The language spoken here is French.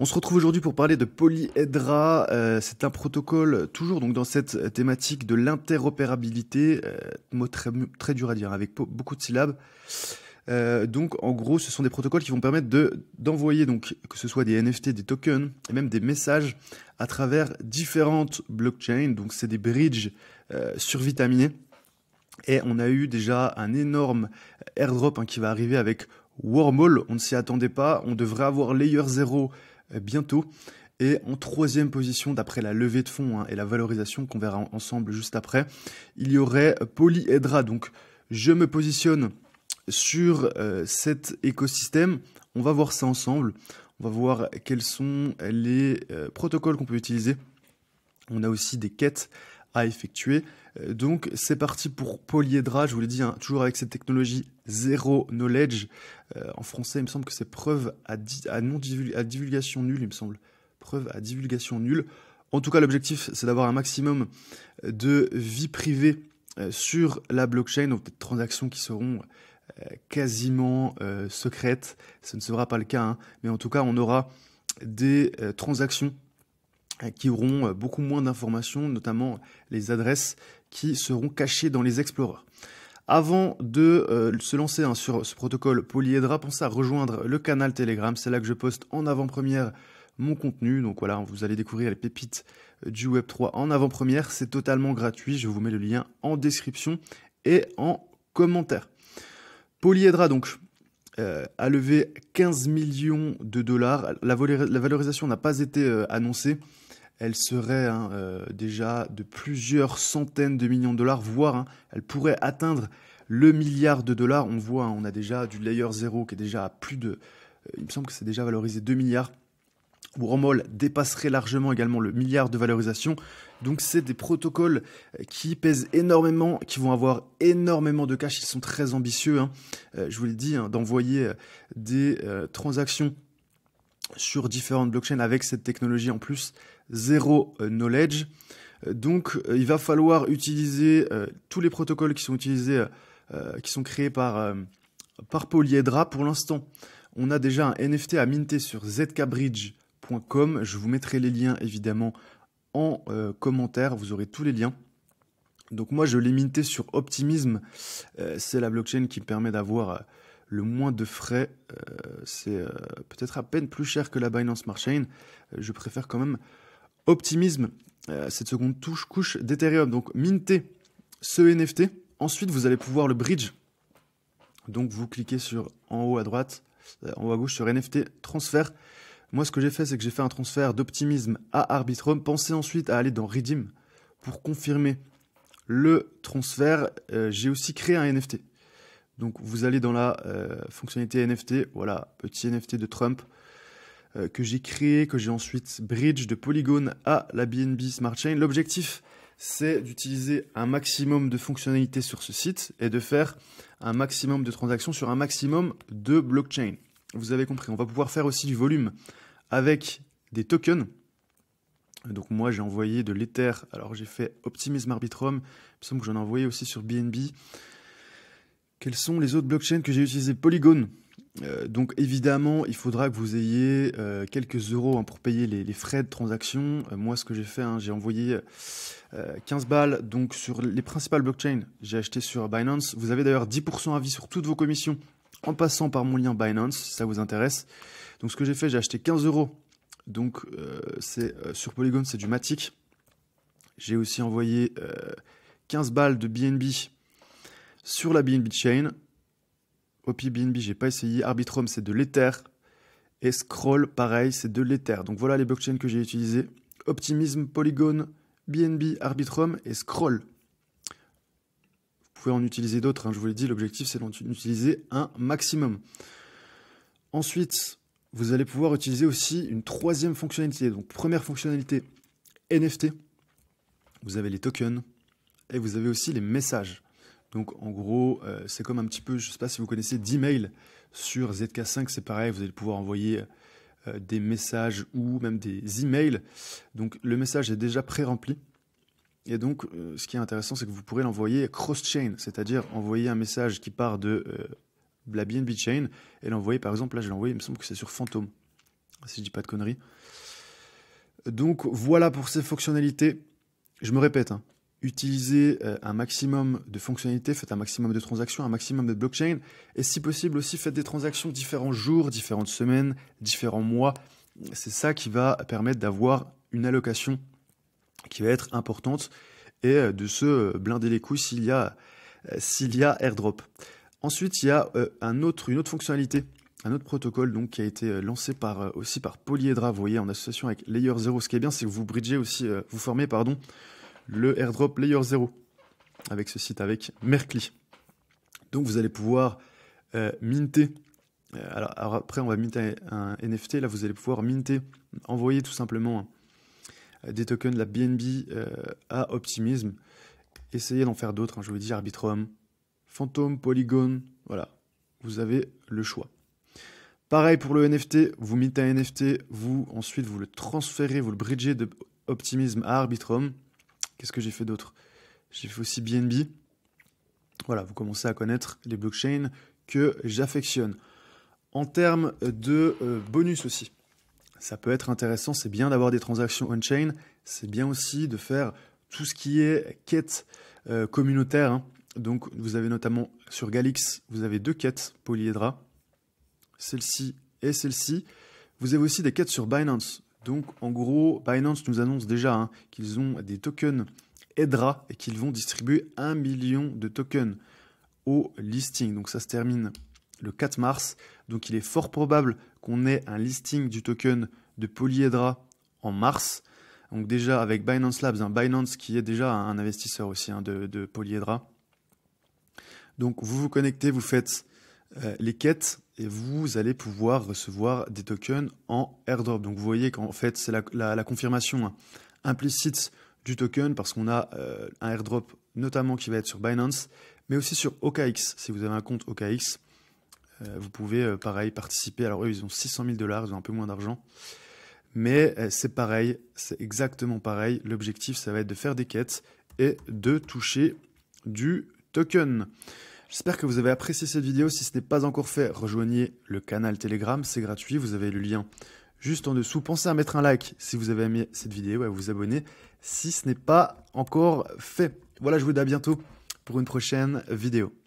On se retrouve aujourd'hui pour parler de Polyhedra. Euh, c'est un protocole toujours donc dans cette thématique de l'interopérabilité, euh, mot très, dur à dire hein, avec beaucoup de syllabes. Euh, donc en gros, ce sont des protocoles qui vont permettre de d'envoyer donc que ce soit des NFT, des tokens et même des messages à travers différentes blockchains. Donc c'est des bridges survitaminés. Et on a eu déjà un énorme airdrop hein, qui va arriver avec Wormhole, on ne s'y attendait pas. On devrait avoir Layer 0 euh, bientôt. Et en troisième position, d'après la levée de fonds hein, et la valorisation qu'on verra ensemble juste après, il y aurait Polyhedra. Donc je me positionne sur euh, cet écosystème. On va voir ça ensemble. On va voir quels sont les euh, protocoles qu'on peut utiliser. On a aussi des quêtes à effectuer. Euh, donc c'est parti pour Polyhedra, je vous l'ai dit, hein, toujours avec cette technologie zéro knowledge. Euh, en français, il me semble que c'est preuve à, non à divulgation nulle, il me semble. Preuve à divulgation nulle. En tout cas, l'objectif, c'est d'avoir un maximum de vie privée euh, sur la blockchain, donc des transactions qui seront quasiment secrètes. Ce ne sera pas le cas, hein. mais en tout cas, on aura des transactions euh, qui auront euh, beaucoup moins d'informations, notamment les adresses qui seront cachées dans les Explorers. Avant de euh, se lancer hein, sur ce protocole Polyhedra, pensez à rejoindre le canal Telegram. C'est là que je poste en avant-première mon contenu. Donc voilà, vous allez découvrir les pépites du Web3 en avant-première. C'est totalement gratuit. Je vous mets le lien en description et en commentaire. Polyhedra, donc, a levé 15 millions de dollars. La, valorisation n'a pas été annoncée elle serait hein, euh, déjà de plusieurs centaines de millions de dollars, voire hein, elle pourrait atteindre le milliard de dollars. On voit, hein, on a déjà du layer 0 qui est déjà à plus de... Euh, il me semble que c'est déjà valorisé 2 milliards. Wormhole dépasserait largement également le milliard de valorisation. Donc c'est des protocoles euh, qui pèsent énormément, qui vont avoir énormément de cash. Ils sont très ambitieux, je vous l'ai dit, d'envoyer des transactions sur différentes blockchains avec cette technologie en plus zéro euh, knowledge. Euh, donc euh, il va falloir utiliser tous les protocoles qui sont utilisés, qui sont créés par, par Polyhedra. Pour l'instant, on a déjà un NFT à minter sur zkbridge.com. Je vous mettrai les liens évidemment en commentaire, vous aurez tous les liens. Donc moi je l'ai minté sur Optimism, c'est la blockchain qui permet d'avoir le moins de frais. Euh, c'est euh, peut-être à peine plus cher que la Binance Smart Chain. Euh, je préfère quand même optimisme. cette seconde touche couche d'Ethereum. Donc mintez ce NFT. Ensuite, vous allez pouvoir le bridge. Donc vous cliquez sur en haut à droite, en haut à gauche sur NFT transfert. Moi, ce que j'ai fait, c'est que j'ai fait un transfert d'optimisme à Arbitrum. Pensez ensuite à aller dans Redeem pour confirmer le transfert. j'ai aussi créé un NFT. Donc vous allez dans la euh, fonctionnalité NFT, voilà, petit NFT de Trump euh, que j'ai créé, que j'ai ensuite bridge de Polygon à la BNB Smart Chain. L'objectif, c'est d'utiliser un maximum de fonctionnalités sur ce site et de faire un maximum de transactions sur un maximum de blockchain. Vous avez compris, on va pouvoir faire aussi du volume avec des tokens. Donc moi j'ai envoyé de l'Ether, alors j'ai fait Optimism Arbitrum, il me semble que j'en ai envoyé aussi sur BNB. Quelles sont les autres blockchains que j'ai utilisées Polygon. Euh, donc évidemment, il faudra que vous ayez euh, quelques euros hein, pour payer les, frais de transaction. Euh, moi, ce que j'ai fait, hein, j'ai envoyé 15 balles donc sur les principales blockchains. J'ai acheté sur Binance. Vous avez d'ailleurs 10% à vie sur toutes vos commissions en passant par mon lien Binance, si ça vous intéresse. Donc ce que j'ai fait, j'ai acheté 15 euros. Donc c'est sur Polygon, c'est du Matic. J'ai aussi envoyé 15 balles de BNB sur la BNB Chain. Opi BNB, j'ai pas essayé. Arbitrum, c'est de l'Ether. Et Scroll, pareil, c'est de l'Ether. Donc voilà les blockchains que j'ai utilisées. Optimism, Polygon, BNB, Arbitrum et Scroll. Vous pouvez en utiliser d'autres, hein. je vous l'ai dit, l'objectif c'est d'en utiliser un maximum. Ensuite, vous allez pouvoir utiliser aussi une troisième fonctionnalité. Donc première fonctionnalité, NFT. Vous avez les tokens et vous avez aussi les messages. Donc en gros, euh, c'est comme un petit peu, je ne sais pas si vous connaissez, d'email sur ZK5, c'est pareil, vous allez pouvoir envoyer euh, des messages ou même des emails. Donc le message est déjà pré-rempli. Et donc euh, ce qui est intéressant, c'est que vous pourrez l'envoyer cross-chain, c'est-à-dire envoyer un message qui part de la BNB chain et l'envoyer par exemple, là je l'ai envoyé, il me semble que c'est sur Phantom, si je dis pas de conneries. Donc voilà pour ces fonctionnalités. Je me répète, hein, utilisez euh, un maximum de fonctionnalités, faites un maximum de transactions, un maximum de blockchain, et si possible aussi faites des transactions différents jours, différentes semaines, différents mois. C'est ça qui va permettre d'avoir une allocation qui va être importante et euh, de se euh, blinder les couilles s'il y a, s'il y a airdrop. Ensuite, il y a un autre, une autre fonctionnalité, un autre protocole donc, qui a été lancé par, aussi par Polyhedra, vous voyez, en association avec Layer 0. Ce qui est bien, c'est que vous bridgez aussi, vous formez pardon, le airdrop Layer 0 avec ce site avec Merkly. Donc vous allez pouvoir euh, minter. Euh, alors, après on va minter un NFT, là vous allez pouvoir minter, envoyer tout simplement euh, des tokens de la BNB à Optimism. Essayez d'en faire d'autres, hein, je vous dis Arbitrum, Phantom, Polygon, voilà, vous avez le choix. Pareil pour le NFT, vous mintez un NFT, vous ensuite vous le transférez, vous le bridgez de Optimism à Arbitrum. Qu'est-ce que j'ai fait d'autre J'ai fait aussi BNB. Voilà, vous commencez à connaître les blockchains que j'affectionne. En termes de euh, bonus aussi, ça peut être intéressant, c'est bien d'avoir des transactions on-chain, c'est bien aussi de faire tout ce qui est quête euh, communautaire. Hein. Donc vous avez notamment sur Galix, vous avez deux quêtes Polyhedra, celle-ci et celle-ci. Vous avez aussi des quêtes sur Binance. Donc en gros, Binance nous annonce déjà hein, qu'ils ont des tokens Hedra et qu'ils vont distribuer 1 million de tokens au listing. Donc ça se termine le 4 mars. Donc il est fort probable qu'on ait un listing du token de Polyhedra en mars. Donc déjà avec Binance Labs, hein, Binance qui est déjà un investisseur aussi hein, de, Polyhedra. Donc vous vous connectez, vous faites euh, les quêtes et vous allez pouvoir recevoir des tokens en airdrop. Donc vous voyez qu'en fait c'est la, confirmation hein, implicite du token parce qu'on a euh, un airdrop notamment qui va être sur Binance, mais aussi sur OKX. Si vous avez un compte OKX, euh, vous pouvez euh, pareil participer. Alors eux ils ont 600 000 dollars, ils ont un peu moins d'argent. Mais c'est pareil, c'est exactement pareil. L'objectif, ça va être de faire des quêtes et de toucher du token. J'espère que vous avez apprécié cette vidéo. Si ce n'est pas encore fait, rejoignez le canal Telegram, c'est gratuit, vous avez le lien juste en dessous. Pensez à mettre un like si vous avez aimé cette vidéo, et à vous abonner si ce n'est pas encore fait. Voilà, je vous dis à bientôt pour une prochaine vidéo.